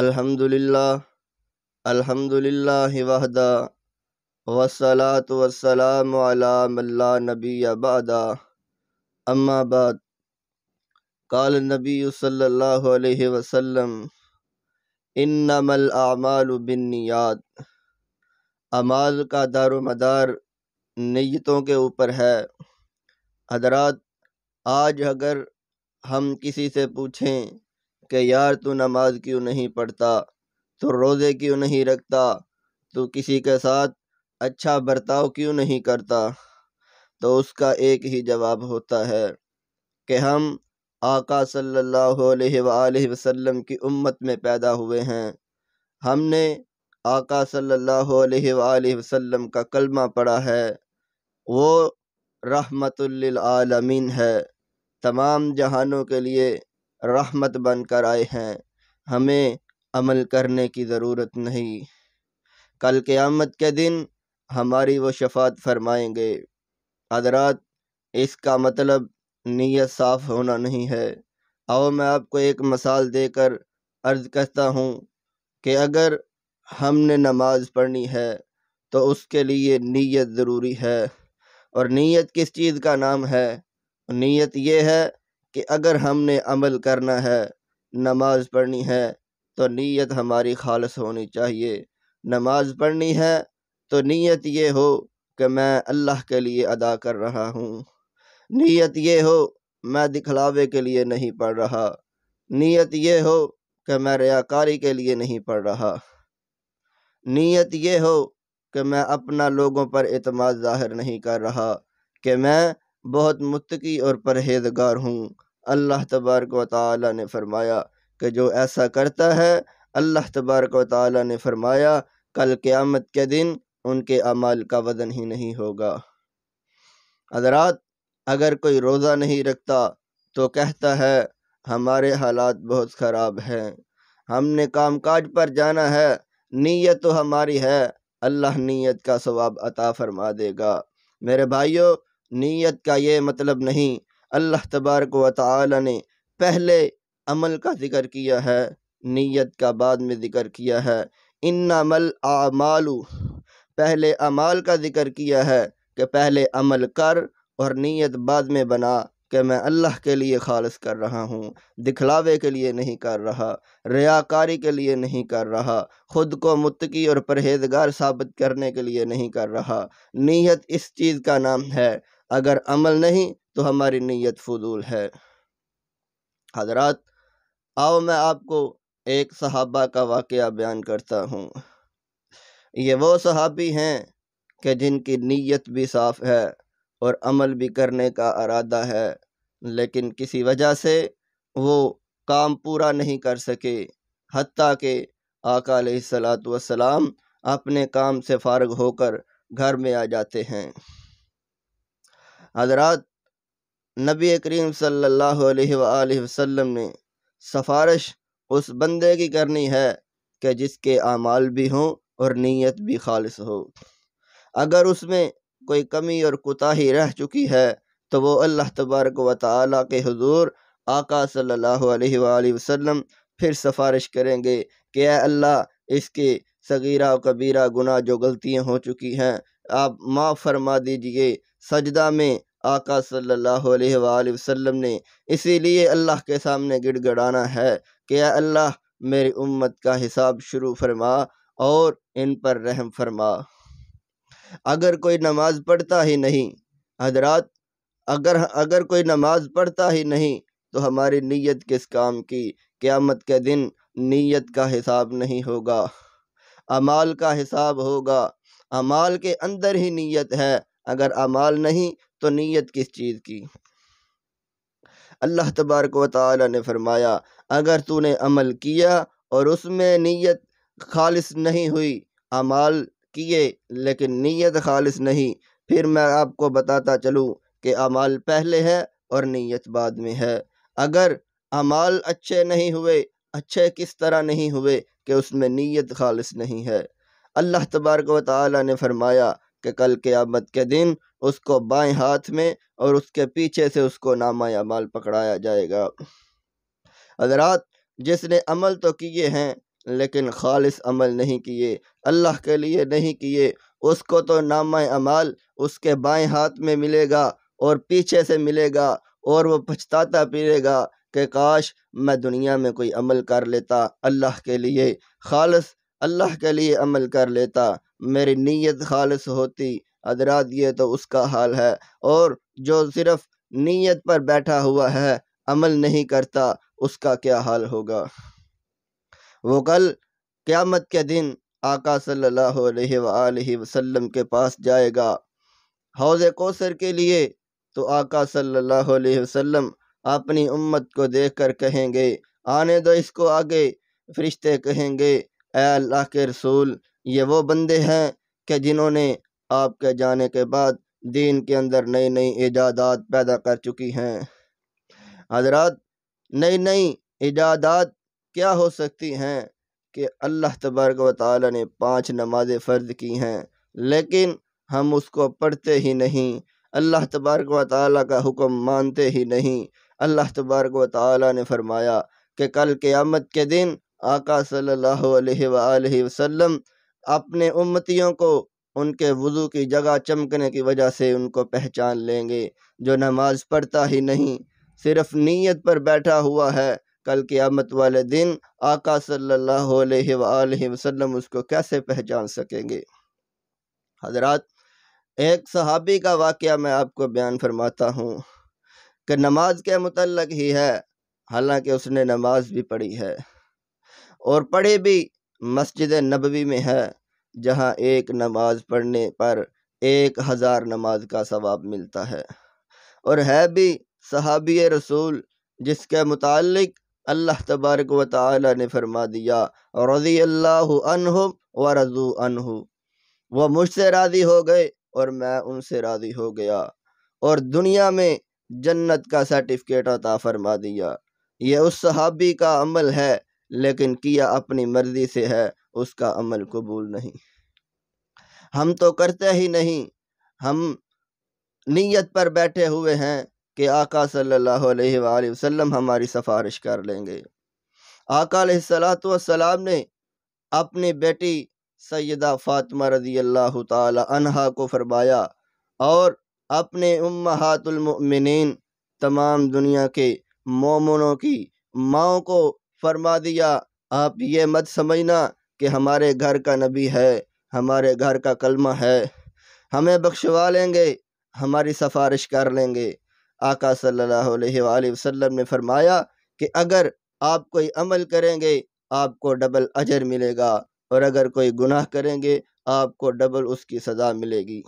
अल्हम्दुलिल्लाह अल्हम्दुलिल्लाह वहदा वसलात वसलाम अला नबी अबादा अम्मा बाद काल नबी सल्लल्लाहु अलैहि वसल्लम इन्नमल आमाल बिन्नियात अमाल का दारो मदार नीयतों के ऊपर है हजरात आज अगर हम किसी से पूछें कि यार तू नमाज क्यों नहीं पढ़ता तो रोज़े क्यों नहीं रखता तो किसी के साथ अच्छा बर्ताव क्यों नहीं करता तो उसका एक ही जवाब होता है कि हम आका सल्लल्लाहु अलैहि वसल्लम की उम्मत में पैदा हुए हैं हमने आका सल्लल्लाहु अलैहि वसल्लम का कलमा पढ़ा है वो रहमतुल्लिल आलमीन है तमाम जहानों के लिए रहमत बनकर आए हैं हमें अमल करने की ज़रूरत नहीं कल आमद के दिन हमारी वो शफात फरमाएंगे हजरात इसका मतलब नीयत साफ़ होना नहीं है आओ मैं आपको एक मसाल देकर अर्ज़ करता हूँ कि अगर हमने नमाज पढ़नी है तो उसके लिए नीयत ज़रूरी है और नीयत किस चीज़ का नाम है नीयत ये है कि अगर हमने अमल करना है नमाज पढ़नी है तो नीयत हमारी खालस होनी चाहिए नमाज पढ़नी है तो नीयत ये हो कि मैं अल्लाह के लिए अदा कर रहा हूँ नीयत ये हो मैं दिखलावे के लिए नहीं पढ़ रहा नीयत ये हो कि मैं रियाकारी के लिए नहीं पढ़ रहा नीयत ये हो कि मैं अपना लोगों पर अतमाद ज़ाहिर नहीं कर रहा कि मैं बहुत मुतकी और परहेजगार हूँ अल्लाह तबारक वाली ने फरमाया कि जो ऐसा करता है अल्लाह तबारक वाली ने फरमाया कल क़्यामत के दिन उनके अमाल का वजन ही नहीं होगा हजरात अगर कोई रोज़ा नहीं रखता तो कहता है हमारे हालात बहुत ख़राब हैं हमने कामकाज पर जाना है नीयत तो हमारी है अल्लाह नीयत का सवाब अता फरमा देगा मेरे भाइयों नीयत का ये मतलब नहीं अल्लाह तबारक व ताली ने पहले अमल का ज़िक्र किया है नीयत का बाद में ज़िक्र किया है इन्नामल आमालू पहले अमाल का ज़िक्र किया है कि पहले अमल कर और नीयत बाद में बना कि मैं अल्लाह के लिए खालस कर रहा हूँ दिखलावे के लिए नहीं कर रहा रियाकारी के लिए नहीं कर रहा ख़ुद को मुतकी और परहेजगार साबित करने के लिए नहीं कर रहा नीयत इस चीज़ का नाम है अगर अमल नहीं तो हमारी नीयत फजूल है हजरत आओ मैं आपको एक सहाबा का वाक़ बयान करता हूँ ये वो सहाबी हैं कि जिनकी नीयत भी साफ़ है और अमल भी करने का अरादा है लेकिन किसी वजह से वो काम पूरा नहीं कर सके हती के आकाल सलात वसलाम अपने काम से फारग होकर घर में आ जाते हैं हजरात नबी करीम सल्लल्लाहु अलैहि वसल्लम ने सफारश उस बंदे की करनी है कि जिसके अमाल भी हों और नीयत भी खालिस हो अगर उसमें कोई कमी और कोताही रह चुकी है तो वो अल्लाह तबारक व ताली के हजूर आका सल्लल्लाहु अलैहि वसल्लम फिर सफारिश करेंगे कि अल्लाह इसके सगीरा कबीरा गुनाह जो गलतियाँ हो चुकी हैं आप माफ़ फरमा दीजिए सजदा में आका सल्लल्लाहु अलैहि वसल्लम ने इसीलिए अल्लाह के सामने गिड़गड़ाना है कि अल्लाह मेरी उम्मत का हिसाब शुरू फरमा और इन पर रहम फरमा अगर कोई नमाज पढ़ता ही नहीं हजरात अगर अगर कोई नमाज पढ़ता ही नहीं तो हमारी नीयत किस काम की क़्यामत के दिन नीयत का हिसाब नहीं होगा अमाल का हिसाब होगा अमाल के अंदर ही नीयत है अगर अमाल नहीं तो नीयत किस चीज़ की अल्लाह तबारक व ने फरमाया अगर तूने अमल किया और उसमें नीयत खालिस नहीं हुई अमाल किए लेकिन नीयत खालिस नहीं फिर मैं आपको बताता चलूँ कि अमाल पहले है और नीयत बाद में है अगर अमाल अच्छे नहीं हुए अच्छे किस तरह नहीं हुए कि उसमें नीयत खालिस नहीं है अल्लाह तबारक व ताली ने फरमाया कि कल आमद के दिन उसको बाएं हाथ में और उसके पीछे से उसको नामा अमल पकड़ाया जाएगा हजरात जिसने अमल तो किए हैं लेकिन खालिस अमल नहीं किए अल्लाह के लिए नहीं किए उसको तो नामा अमाल उसके बाएं हाथ में मिलेगा और पीछे से मिलेगा और वो पछताता पीरेगा कि काश मैं दुनिया में कोई अमल कर लेता अल्लाह के लिए खालस अल्लाह के लिए अमल कर लेता मेरी नीयत खालस होती अदरात ये तो उसका हाल है और जो सिर्फ नीयत पर बैठा हुआ है अमल नहीं करता उसका क्या हाल होगा वो कल क़्यामत के दिन आका सल्लल्लाहु अलैहि वसल्लम के पास जाएगा हौज कोसर के लिए तो आका सल्लल्लाहु अलैहि वसल्लम अपनी उम्मत को देख कर कहेंगे आने दो इसको आगे फरिश्ते कहेंगे अल्लाह के रसूल ये वो बंदे हैं कि जिन्होंने आपके जाने के बाद दीन के अंदर नई नई ईजादात पैदा कर चुकी हैं हजरात नई नई ईजादात क्या हो सकती हैं कि अल्लाह तबारक व ने पाँच नमाज़ें फ़र्ज की हैं लेकिन हम उसको पढ़ते ही नहीं अल्लाह तबारक व का हुक्म मानते ही नहीं अल्लाह तबारक व ने फरमाया कि कल क़्यामत के दिन आका सल्लल्लाहु अलैहि वसल्लम अपने उम्मतियों को उनके वज़ू की जगह चमकने की वजह से उनको पहचान लेंगे जो नमाज़ पढ़ता ही नहीं सिर्फ नीयत पर बैठा हुआ है कल आमत वाले दिन आका सल्लल्लाहु अलैहि वसल्लम उसको कैसे पहचान सकेंगे हजरत एक सहाबी का वाक़ मैं आपको बयान फरमाता हूँ कि नमाज के मतलब ही है हालांकि उसने नमाज भी पढ़ी है और पढ़े भी मस्जिद नबवी में है जहाँ एक नमाज़ पढ़ने पर एक हज़ार नमाज का सवाब मिलता है और है भी सहाबी रसूल जिसके मुतालिक अल्लाह तबारक व ताली ने फरमा दिया रज़ी अल्लाह व रज़ू अनहु वह मुझसे राज़ी हो गए और मैं उनसे राज़ी हो गया और दुनिया में जन्नत का सर्टिफिकेट अता फरमा दिया यह उस सहाबी का अमल है लेकिन किया अपनी मर्जी से है उसका अमल कबूल नहीं हम तो करते ही नहीं हम नीयत पर बैठे हुए हैं कि आका सल्लल्लाहु अलैहि वसल्लम हमारी सिफारिश कर लेंगे आका सलाम ने अपनी बेटी सैदा फ़ातिमा रजी अल्लाह तहा को फरमाया और अपने उम्मातुलमिन तमाम दुनिया के मोमनों की माओ को फरमा दिया आप ये मत समझना कि हमारे घर का नबी है हमारे घर का कलमा है हमें बख्शवा लेंगे हमारी सफारिश कर लेंगे आका सल्लल्लाहु अलैहि वसल्लम ने फरमाया कि अगर आप कोई अमल करेंगे आपको डबल अजर मिलेगा और अगर कोई गुनाह करेंगे आपको डबल उसकी सज़ा मिलेगी